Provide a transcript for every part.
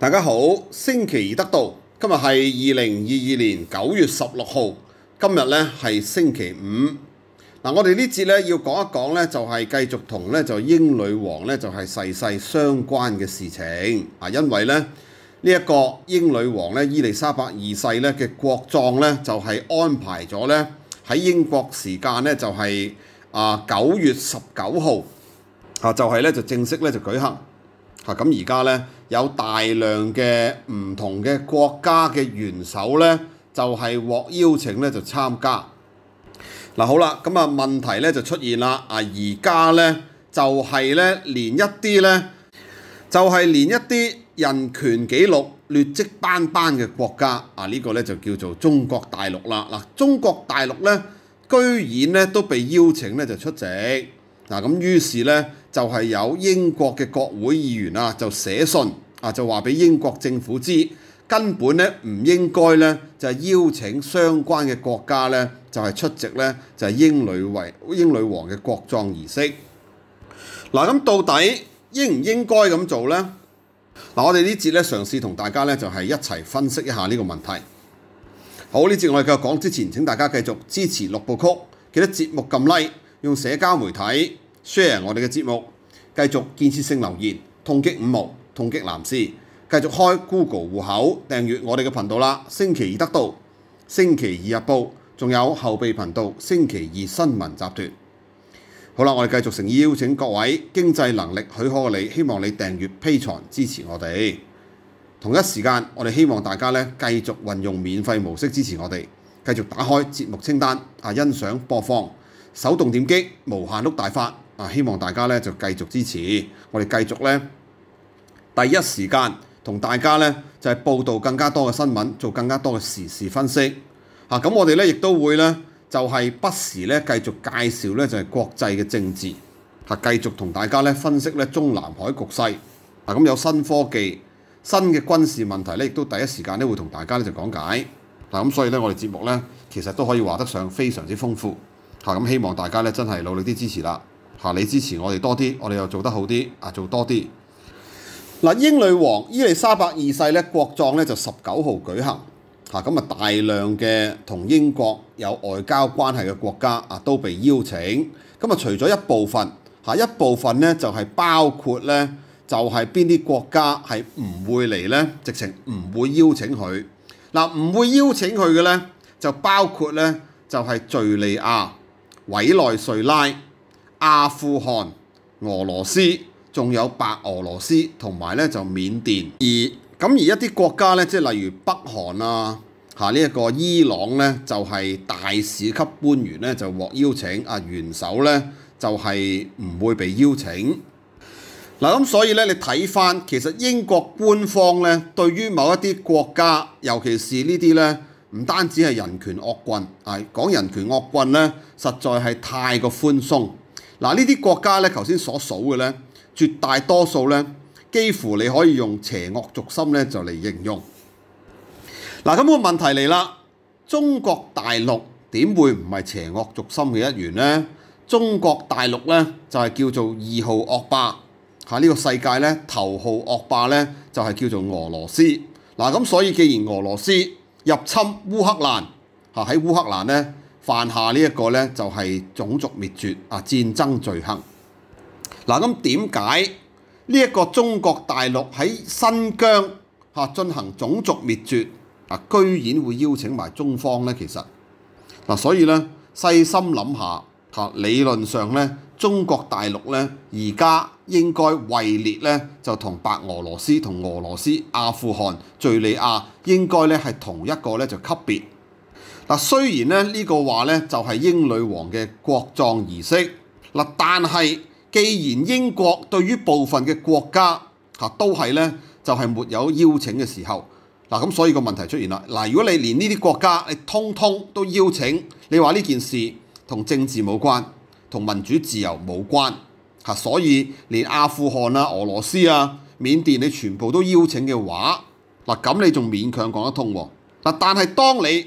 大家好，星期二得到，今日系二零二二年九月十六號，今日咧係星期五。嗱，我哋呢節咧要講一講咧，就係繼續同咧就英女王咧就係世世相關嘅事情啊，因為咧呢一個英女王咧伊丽莎白二世咧嘅國葬咧就係安排咗咧喺英國時間咧就係啊九月十九號啊，就係咧就正式咧就舉行。咁而家咧有大量嘅唔同嘅國家嘅元首咧，就係獲邀請咧就參加。嗱好啦，咁啊問題咧就出現啦。啊而家咧就係咧連一啲咧就係連一啲人權記錄劣跡斑斑嘅國家，啊呢個咧就叫做中國大陸啦。嗱中國大陸咧居然咧都被邀請咧就出席。嗱咁於是咧。就係有英國嘅國會議員啊，就寫信啊，就話俾英國政府知，根本咧唔應該咧就係邀請相關嘅國家咧就係出席咧就係英女為英女王嘅國葬儀式。嗱咁到底應唔應該咁做咧？嗱我哋呢節咧嘗試同大家咧就係一齊分析一下呢個問題。好呢節我哋繼續講之前，請大家繼續支持六部曲，記得節目撳 Like，用社交媒體。share 我哋嘅節目，繼續建設性留言，痛擊五毛，痛擊藍絲，繼續開 Google 户口訂閱我哋嘅頻道啦。星期二得到，星期二日報，仲有後備頻道星期二新聞集團。好啦，我哋繼續誠邀請各位經濟能力許可嘅你，希望你訂閱披財支持我哋。同一時間，我哋希望大家咧繼續運用免費模式支持我哋，繼續打開節目清單啊，欣賞播放，手動點擊無限碌大發。啊！希望大家咧就繼續支持我哋，繼續咧第一時間同大家咧就係報導更加多嘅新聞，做更加多嘅時事分析。嚇咁，我哋咧亦都會咧就係不時咧繼續介紹咧就係國際嘅政治嚇，繼續同大家咧分析咧中南海局勢。啊，咁有新科技新嘅軍事問題咧，亦都第一時間咧會同大家咧就講解嗱咁，所以咧我哋節目咧其實都可以話得上非常之豐富嚇。咁希望大家咧真係努力啲支持啦！嚇！你支持我哋多啲，我哋又做得好啲啊！做多啲嗱，英女王伊麗莎白二世咧國葬咧就十九號舉行嚇，咁啊大量嘅同英國有外交關係嘅國家啊都被邀請。咁啊，除咗一部分嚇，一部分咧就係包括咧，就係邊啲國家係唔會嚟咧，直情唔會邀請佢嗱，唔會邀請佢嘅咧就包括咧就係敍利亞、委內瑞拉。阿富汗、俄羅斯，仲有白俄羅斯同埋咧就緬甸，而咁而一啲國家咧，即係例如北韓啊，嚇呢一個伊朗咧，就係大使級官員咧就獲邀請，啊元首咧就係唔會被邀請嗱咁，所以咧你睇翻其實英國官方咧對於某一啲國家，尤其是呢啲咧，唔單止係人權惡棍，係講人權惡棍咧，實在係太過寬鬆。嗱，呢啲國家咧，頭先所數嘅咧，絕大多數咧，幾乎你可以用邪惡族心咧就嚟形容。嗱，咁個問題嚟啦，中國大陸點會唔係邪惡族心嘅一員咧？中國大陸咧就係叫做二號惡霸，喺呢個世界咧頭號惡霸咧就係叫做俄羅斯。嗱，咁所以既然俄羅斯入侵烏克蘭，嚇喺烏克蘭咧。犯下呢一個咧，就係種族滅絕啊，戰爭罪行。嗱咁點解呢一個中國大陸喺新疆嚇進行種族滅絕啊，居然會邀請埋中方咧？其實嗱，所以咧細心諗下嚇，理論上咧，中國大陸咧而家應該位列咧就同白俄羅斯同俄羅斯、阿富汗、敍利亞應該咧係同一個咧就級別。嗱，雖然咧呢個話咧就係英女王嘅國葬儀式，嗱，但係既然英國對於部分嘅國家嚇都係咧，就係沒有邀請嘅時候，嗱咁所以個問題出現啦。嗱，如果你連呢啲國家你通通都邀請，你話呢件事同政治冇關，同民主自由冇關嚇，所以連阿富汗啊、俄羅斯啊、緬甸你全部都邀請嘅話，嗱咁你仲勉強講得通喎。嗱，但係當你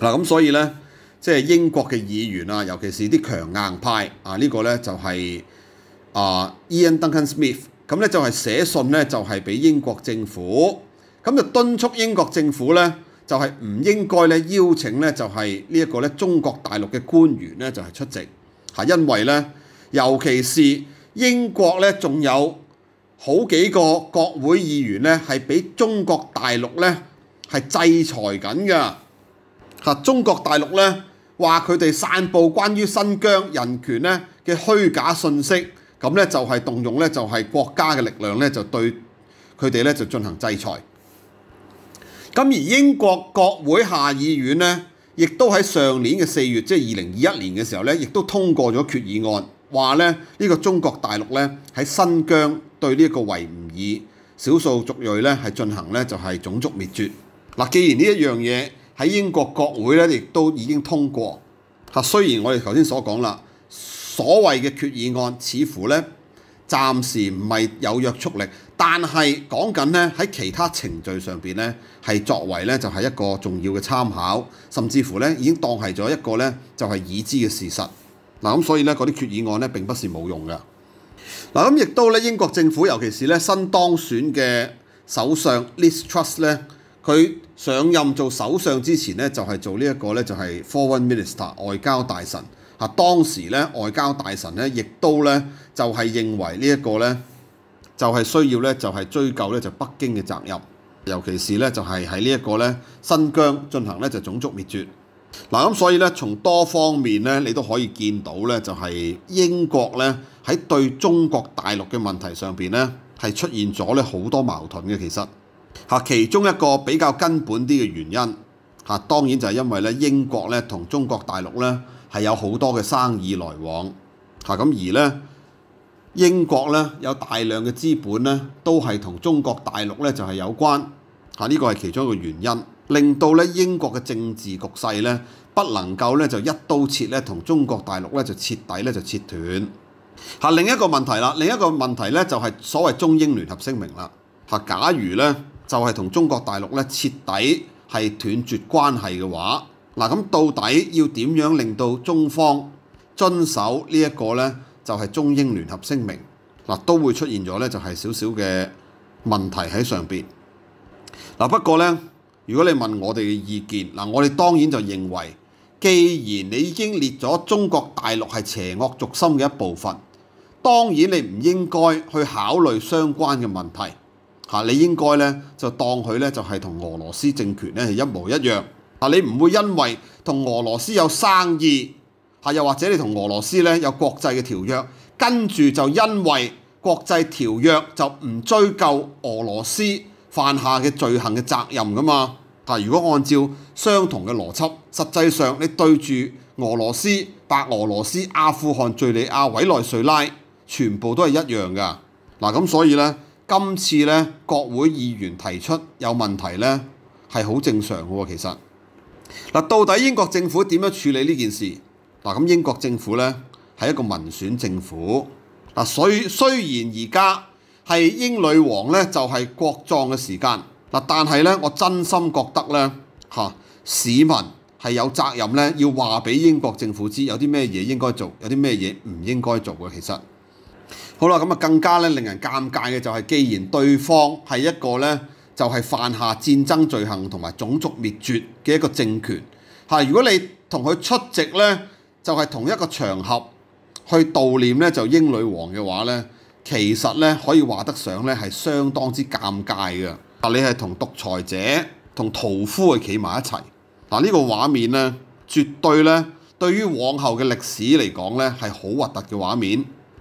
嗱咁所以咧，即係英國嘅議員啊，尤其是啲強硬派啊，呢個咧就係啊 Ian Duncan Smith，咁咧就係寫信咧，就係俾英國政府咁就敦促英國政府咧，就係唔應該咧邀請咧就係呢一個咧中國大陸嘅官員咧就係出席，係因為咧，尤其是英國咧，仲有好幾個國會議員咧係俾中國大陸咧係制裁緊㗎。嚇！中國大陸咧話佢哋散佈關於新疆人權咧嘅虛假信息，咁咧就係動用咧就係國家嘅力量咧就對佢哋咧就進行制裁。咁而英國國會下議院咧，亦都喺上年嘅四月，即係二零二一年嘅時候咧，亦都通過咗決議案，話咧呢個中國大陸咧喺新疆對呢一個維吾爾少數族裔咧係進行咧就係種族滅絕嗱。既然呢一樣嘢，喺英國國會咧，亦都已經通過。嚇，雖然我哋頭先所講啦，所謂嘅決議案似乎咧，暫時唔係有約束力，但係講緊咧喺其他程序上邊咧，係作為咧就係一個重要嘅參考，甚至乎咧已經當係咗一個咧就係已知嘅事實。嗱咁所以咧嗰啲決議案咧並不是冇用嘅。嗱咁亦都咧英國政府，尤其是咧新當選嘅首相 Liz Truss 咧。佢上任做首相之前咧，就係做呢一個咧，就係 Foreign Minister 外交大臣。嚇，當時咧外交大臣咧，亦都咧就係認為呢一個咧，就係需要咧，就係追究咧就北京嘅責任，尤其是咧就係喺呢一個咧新疆進行咧就種族滅絕。嗱咁所以咧，從多方面咧，你都可以見到咧，就係英國咧喺對中國大陸嘅問題上邊咧，係出現咗咧好多矛盾嘅，其實。嚇，其中一個比較根本啲嘅原因嚇，當然就係因為咧英國咧同中國大陸咧係有好多嘅生意來往嚇，咁而咧英國咧有大量嘅資本咧都係同中國大陸咧就係有關嚇，呢個係其中一個原因，令到咧英國嘅政治局勢咧不能夠咧就一刀切咧同中國大陸咧就徹底咧就切斷。另一個問題啦，另一個問題咧就係所謂中英聯合聲明啦假如咧。就係同中國大陸咧徹底係斷絕關係嘅話，嗱咁到底要點樣令到中方遵守呢一個咧？就係中英聯合聲明，嗱都會出現咗咧就係少少嘅問題喺上邊。嗱不過咧，如果你問我哋嘅意見，嗱我哋當然就認為，既然你已經列咗中國大陸係邪惡族心嘅一部分，當然你唔應該去考慮相關嘅問題。嚇，你應該咧就當佢咧就係同俄羅斯政權咧係一模一樣。嚇，你唔會因為同俄羅斯有生意，嚇又或者你同俄羅斯咧有國際嘅條約，跟住就因為國際條約就唔追究俄羅斯犯下嘅罪行嘅責任噶嘛？嚇，如果按照相同嘅邏輯，實際上你對住俄羅斯、白俄羅斯、阿富汗、敍利亞、委內瑞拉，全部都係一樣噶。嗱咁所以咧。今次咧國會議員提出有問題咧係好正常嘅喎，其實嗱到底英國政府點樣處理呢件事嗱咁英國政府咧係一個民選政府嗱，所以雖然而家係英女王咧就係國葬嘅時間嗱，但係咧我真心覺得咧嚇市民係有責任咧要話俾英國政府知有啲咩嘢應該做，有啲咩嘢唔應該做嘅其實。好啦，咁啊更加咧令人尷尬嘅就係，既然對方係一個咧就係犯下戰爭罪行同埋種族滅絕嘅一個政權嚇，如果你同佢出席咧就係同一個場合去悼念咧就英女王嘅話咧，其實咧可以話得上咧係相當之尷尬嘅。嗱，你係同獨裁者同屠夫係企埋一齊，嗱呢個畫面咧絕對咧對於往後嘅歷史嚟講咧係好核突嘅畫面。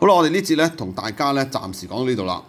好啦，我哋呢節咧，同大家咧，暫時講到呢度啦。